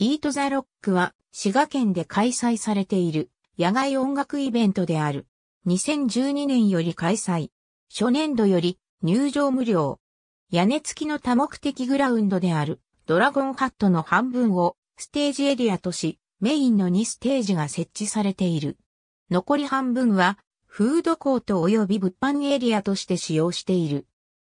イートザロックは滋賀県で開催されている野外音楽イベントである。2012年より開催。初年度より入場無料。屋根付きの多目的グラウンドであるドラゴンハットの半分をステージエリアとし、メインの2ステージが設置されている。残り半分はフードコート及び物販エリアとして使用している。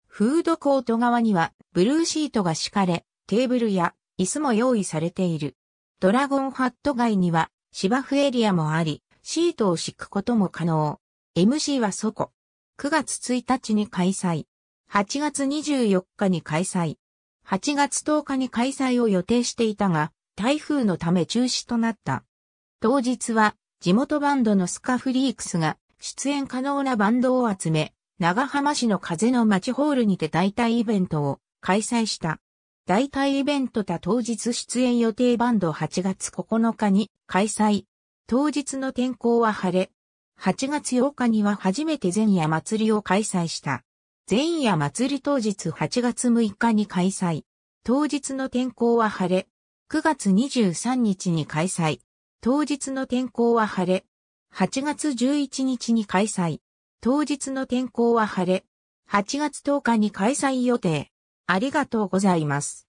フードコート側にはブルーシートが敷かれ、テーブルや椅子も用意されている。ドラゴンハット街には芝生エリアもあり、シートを敷くことも可能。MC はそこ。9月1日に開催。8月24日に開催。8月10日に開催を予定していたが、台風のため中止となった。当日は、地元バンドのスカフリークスが、出演可能なバンドを集め、長浜市の風の町ホールにて代替イベントを開催した。代替イベントた当日出演予定バンド8月9日に開催。当日の天候は晴れ。8月8日には初めて前夜祭りを開催した。前夜祭り当日8月6日に開催。当日の天候は晴れ。9月23日に開催。当日の天候は晴れ。8月11日に開催。当日の天候は晴れ。8月10日に開催予定。ありがとうございます。